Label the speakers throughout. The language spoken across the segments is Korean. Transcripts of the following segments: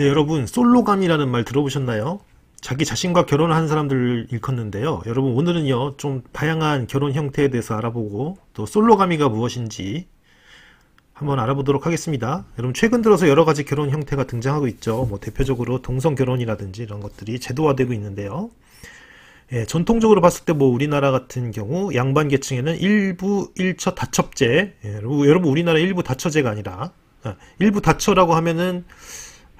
Speaker 1: 네, 여러분 솔로감이라는 말 들어보셨나요? 자기 자신과 결혼한 사람들을 일컫는데요. 여러분 오늘은요 좀 다양한 결혼 형태에 대해서 알아보고 또 솔로감이가 무엇인지 한번 알아보도록 하겠습니다. 여러분 최근 들어서 여러 가지 결혼 형태가 등장하고 있죠. 뭐 대표적으로 동성 결혼이라든지 이런 것들이 제도화되고 있는데요. 예, 전통적으로 봤을 때 뭐 우리나라 같은 경우 양반 계층에는 일부 일처 다첩제 예, 여러분 우리나라 일부 다처제가 아니라 아, 일부 다처라고 하면은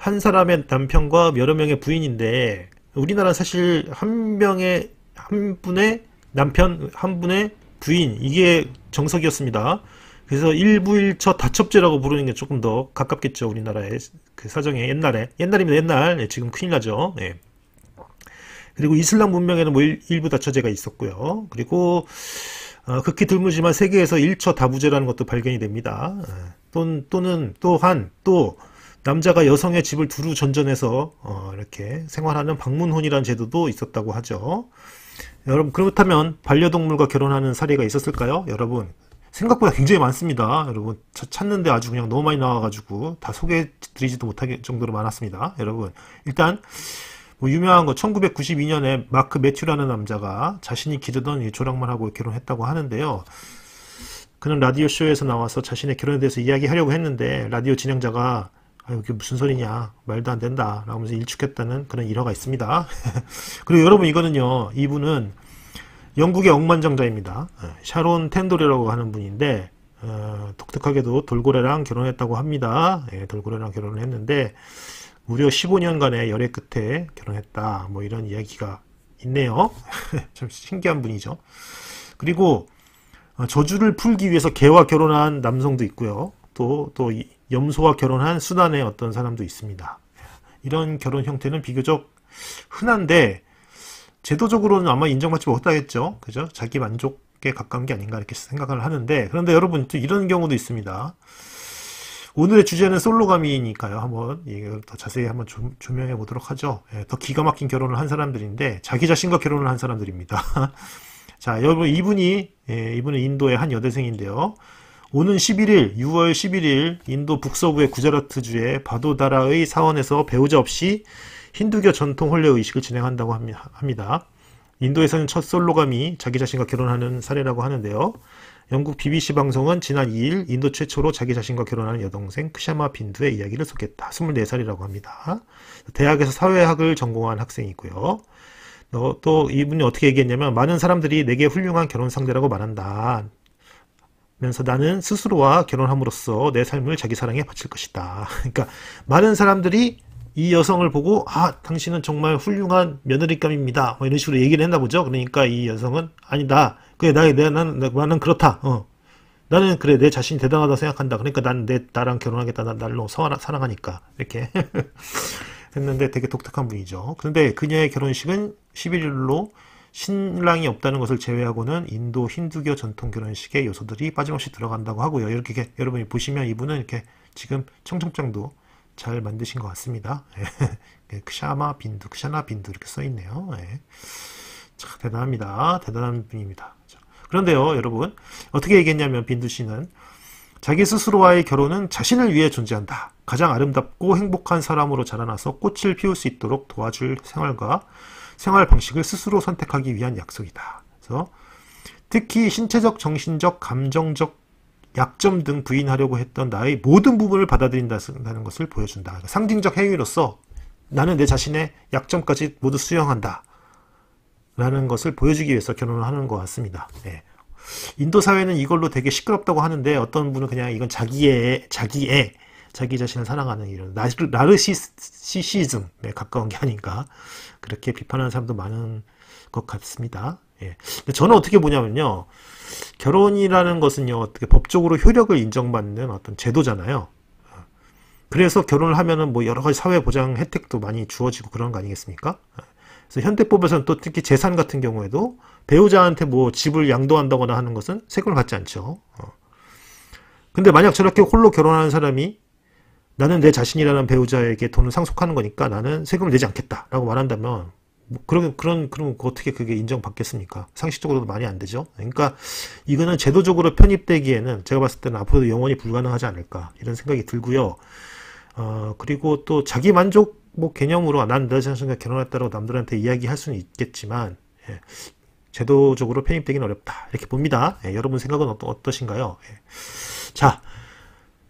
Speaker 1: 한 사람의 남편과 여러 명의 부인인데 우리나라 사실 한 명의 한 분의 남편 한 분의 부인 이게 정석이었습니다. 그래서 일부일처 다첩제라고 부르는 게 조금 더 가깝겠죠 우리나라의 그 사정에 옛날에 옛날입니다 옛날 예, 지금 큰일 나죠. 예. 그리고 이슬람 문명에는 뭐 일, 일부 다처제가 있었고요. 그리고 어, 극히 드물지만 세계에서 1처 다부제라는 것도 발견이 됩니다. 예. 또, 또는 또한 또 남자가 여성의 집을 두루 전전해서 어, 이렇게 생활하는 방문혼이라는 제도도 있었다고 하죠. 여러분 그렇다면 반려동물과 결혼하는 사례가 있었을까요? 여러분 생각보다 굉장히 많습니다. 여러분 찾는데 아주 그냥 너무 많이 나와가지고 다 소개드리지도 해못하게 정도로 많았습니다. 여러분 일단 뭐 유명한 거 1992년에 마크 매튜라는 남자가 자신이 기르던 조랑만 하고 결혼했다고 하는데요. 그는 라디오 쇼에서 나와서 자신의 결혼에 대해서 이야기하려고 했는데 라디오 진행자가 이게 음, 무슨 소리냐 말도 안 된다 라면서 일축했다는 그런 일화가 있습니다 그리고 여러분 이거는요 이분은 영국의 억만장자입니다 예, 샤론 텐도레라고 하는 분인데 어, 독특하게도 돌고래랑 결혼했다고 합니다 예, 돌고래랑 결혼을 했는데 무려 15년간의 열애 끝에 결혼했다 뭐 이런 이야기가 있네요 참 신기한 분이죠 그리고 어, 저주를 풀기 위해서 개와 결혼한 남성도 있고요 또, 또 염소와 결혼한 수단의 어떤 사람도 있습니다. 이런 결혼 형태는 비교적 흔한데 제도적으로는 아마 인정받지 못하겠죠. 그죠? 자기 만족에 가까운 게 아닌가 이렇게 생각을 하는데 그런데 여러분 또 이런 경우도 있습니다. 오늘의 주제는 솔로감이니까요. 한번 얘기를 더 자세히 한번 조, 명해 보도록 하죠. 예, 더 기가 막힌 결혼을 한 사람들인데 자기 자신과 결혼을 한 사람들입니다. 자, 여러분 이분이 예, 이분은 인도의 한 여대생인데요. 오는 11일 6월 11일 인도 북서부의 구자라트주의 바도다라의 사원에서 배우자 없이 힌두교 전통 혼례 의식을 진행한다고 합니다. 인도에서는 첫 솔로감이 자기 자신과 결혼하는 사례라고 하는데요. 영국 BBC 방송은 지난 2일 인도 최초로 자기 자신과 결혼하는 여동생 크샤마 빈두의 이야기를 소개했다. 24살이라고 합니다. 대학에서 사회학을 전공한 학생이고요. 어, 또 이분이 어떻게 얘기했냐면 많은 사람들이 내게 훌륭한 결혼 상대라고 말한다. 면서 나는 스스로와 결혼함으로써 내 삶을 자기 사랑에 바칠 것이다. 그러니까 많은 사람들이 이 여성을 보고 아 당신은 정말 훌륭한 며느리감입니다. 뭐 이런 식으로 얘기를 했나 보죠. 그러니까 이 여성은 아니다. 그래 나의 내 나는 나는 그렇다. 어. 나는 그래 내 자신이 대단하다 생각한다. 그러니까 난 내 나랑 결혼하겠다. 난 날로 사랑하니까 이렇게 했는데 되게 독특한 분이죠. 그런데 그녀의 결혼식은 11일로 신랑이 없다는 것을 제외하고는 인도 힌두교 전통 결혼식의 요소들이 빠짐없이 들어간다고 하고요. 이렇게 여러분이 보시면 이분은 이렇게 지금 청첩장도 잘 만드신 것 같습니다. 크샤마 예. 그 빈두, 크샤나 그 빈두 이렇게 써 있네요. 참 예. 대단합니다. 대단한 분입니다. 그런데요, 여러분 어떻게 얘기했냐면 빈두 씨는 자기 스스로와의 결혼은 자신을 위해 존재한다. 가장 아름답고 행복한 사람으로 자라나서 꽃을 피울 수 있도록 도와줄 생활과 생활 방식을 스스로 선택하기 위한 약속이다. 그래서 특히 신체적, 정신적, 감정적 약점 등 부인하려고 했던 나의 모든 부분을 받아들인다는 것을 보여준다. 그러니까 상징적 행위로서 나는 내 자신의 약점까지 모두 수용한다. 라는 것을 보여주기 위해서 결혼을 하는 것 같습니다. 네. 인도 사회는 이걸로 되게 시끄럽다고 하는데 어떤 분은 그냥 이건 자기의 자기의 자기 자신을 사랑하는 이런 나르시시즘에 가까운 게 아닌가 그렇게 비판하는 사람도 많은 것 같습니다. 예. 저는 어떻게 보냐면요. 결혼이라는 것은요, 어떻게 법적으로 효력을 인정받는 어떤 제도잖아요. 그래서 결혼을 하면은 뭐 여러 가지 사회보장 혜택도 많이 주어지고 그런 거 아니겠습니까? 그래서 현대법에서는 또 특히 재산 같은 경우에도 배우자한테 뭐 집을 양도한다거나 하는 것은 세금을 받지 않죠. 어. 근데 만약 저렇게 홀로 결혼하는 사람이 나는 내 자신이라는 배우자에게 돈을 상속하는 거니까 나는 세금을 내지 않겠다라고 말한다면 뭐 그런 그런 그럼 어떻게 그게 인정받겠습니까? 상식적으로도 많이 안 되죠. 그러니까 이거는 제도적으로 편입되기에는 제가 봤을 때는 앞으로도 영원히 불가능하지 않을까 이런 생각이 들고요. 어 그리고 또 자기 만족 뭐 개념으로 난 내 자신과 결혼했다라고 남들한테 이야기할 수는 있겠지만 예, 제도적으로 편입되기는 어렵다 이렇게 봅니다. 예, 여러분 생각은 어떠, 어떠신가요? 예. 자.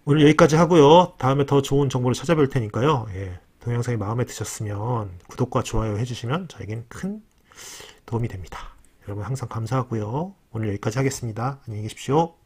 Speaker 1: 오늘 여기까지 하고요. 다음에 더 좋은 정보를 찾아뵐 테니까요. 예, 동영상이 마음에 드셨으면 구독과 좋아요 해주시면 저에겐 큰 도움이 됩니다. 여러분 항상 감사하고요. 오늘 여기까지 하겠습니다. 안녕히 계십시오.